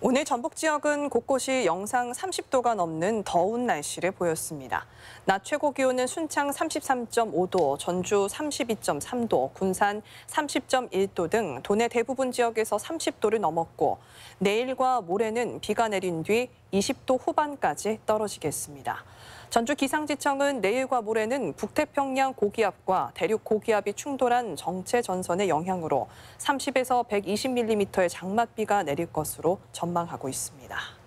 오늘 전북 지역은 곳곳이 영상 30도가 넘는 더운 날씨를 보였습니다. 낮 최고 기온은 순창 33.5도, 전주 32.3도, 군산 30.1도 등 도내 대부분 지역에서 30도를 넘었고 내일과 모레는 비가 내린 뒤 20도 후반까지 떨어지겠습니다. 전주 기상지청은 내일과 모레는 북태평양 고기압과 대륙 고기압이 충돌한 정체 전선의 영향으로 30에서 120mm의 장맛비가 내릴 것으로 전망하고 있습니다.